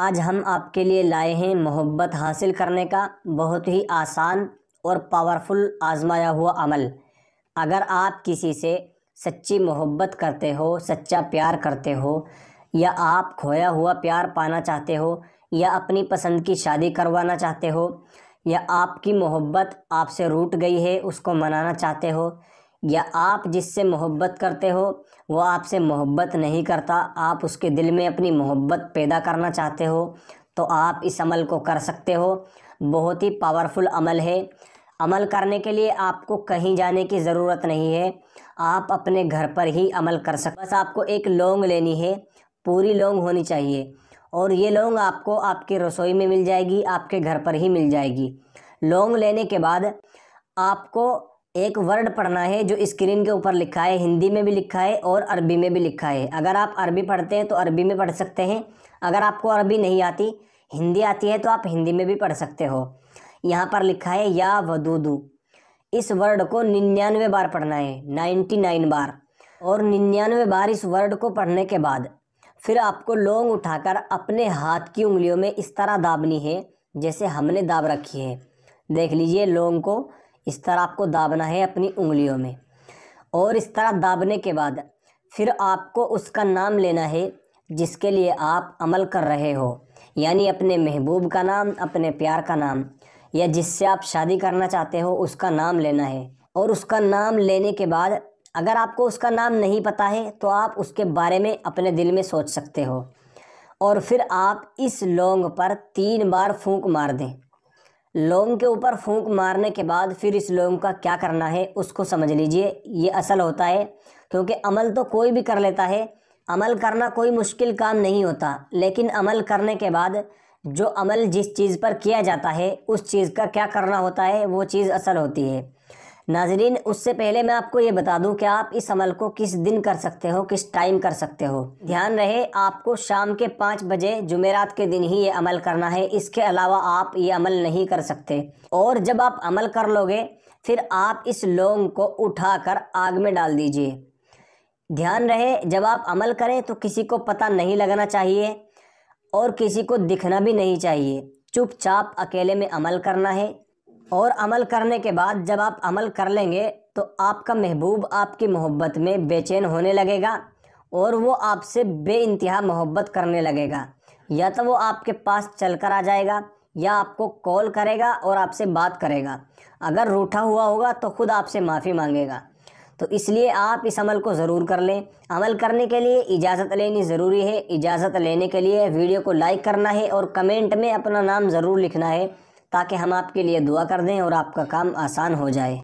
आज हम आपके लिए लाए हैं मोहब्बत हासिल करने का बहुत ही आसान और पावरफुल आजमाया हुआ अमल अगर आप किसी से सच्ची मोहब्बत करते हो सच्चा प्यार करते हो या आप खोया हुआ प्यार पाना चाहते हो या अपनी पसंद की शादी करवाना चाहते हो या आपकी मोहब्बत आपसे रूट गई है उसको मनाना चाहते हो या आप जिससे मोहब्बत करते हो वो आपसे मोहब्बत नहीं करता आप उसके दिल में अपनी मोहब्बत पैदा करना चाहते हो तो आप इस अमल को कर सकते हो बहुत ही पावरफुल अमल है अमल करने के लिए आपको कहीं जाने की ज़रूरत नहीं है आप अपने घर पर ही अमल कर सकते बस आपको एक लौंग लेनी है पूरी लौंग होनी चाहिए और ये लौंग आपको आपकी रसोई में मिल जाएगी आपके घर पर ही मिल जाएगी लौंग लेने के बाद आपको एक वर्ड पढ़ना है जो स्क्रीन के ऊपर लिखा है हिंदी में भी लिखा है और अरबी में भी लिखा है अगर आप अरबी पढ़ते हैं तो अरबी में पढ़ सकते हैं अगर आपको अरबी नहीं आती हिंदी आती है तो आप हिंदी में भी पढ़ सकते हो यहाँ पर लिखा है या वदूदू इस वर्ड को निन्यानवे बार पढ़ना है नाइन्टी नाइन बार और निन्यानवे बार इस वर्ड को पढ़ने के बाद फिर आपको लौंग उठाकर अपने हाथ की उंगलियों में इस तरह दाबनी है जैसे हमने दाब रखी है देख लीजिए लौंग को इस तरह आपको दाबना है अपनी उंगलियों में और इस तरह दाबने के बाद फिर आपको उसका नाम लेना है जिसके लिए आप अमल कर रहे हो यानी अपने महबूब का नाम अपने प्यार का नाम या जिससे आप शादी करना चाहते हो उसका नाम लेना है और उसका नाम लेने के बाद अगर आपको उसका नाम नहीं पता है तो आप उसके बारे में अपने दिल में सोच सकते हो और फिर आप इस लौंग पर तीन बार फूंक मार दें लौंग के ऊपर फूंक मारने के बाद फिर इस लौंग का क्या करना है उसको समझ लीजिए ये असल होता है क्योंकि अमल तो कोई भी कर लेता है अमल करना कोई मुश्किल काम नहीं होता लेकिन अमल करने के बाद जो अमल जिस चीज़ पर किया जाता है उस चीज़ का क्या करना होता है वो चीज़ असल होती है नाजरीन उससे पहले मैं आपको ये बता दूं कि आप इस अमल को किस दिन कर सकते हो किस टाइम कर सकते हो ध्यान रहे आपको शाम के पाँच बजे जुमेरात के दिन ही ये अमल करना है इसके अलावा आप ये अमल नहीं कर सकते और जब आप अमल कर लोगे फिर आप इस लौंग को उठा कर आग में डाल दीजिए ध्यान रहे जब आप अमल करें तो किसी को पता नहीं लगना चाहिए और किसी को दिखना भी नहीं चाहिए चुपचाप अकेले में अमल करना है और अमल करने के बाद जब आप अमल कर लेंगे तो आपका महबूब आपकी मोहब्बत में बेचैन होने लगेगा और वो आपसे बे मोहब्बत करने लगेगा या तो वो आपके पास चल कर आ जाएगा या आपको कॉल करेगा और आपसे बात करेगा अगर रूठा हुआ होगा तो खुद आपसे माफ़ी मांगेगा तो इसलिए आप इस अमल को ज़रूर कर लें अमल करने के लिए इजाज़त लेनी ज़रूरी है इजाज़त लेने के लिए वीडियो को लाइक करना है और कमेंट में अपना नाम ज़रूर लिखना है ताकि हम आपके लिए दुआ कर दें और आपका काम आसान हो जाए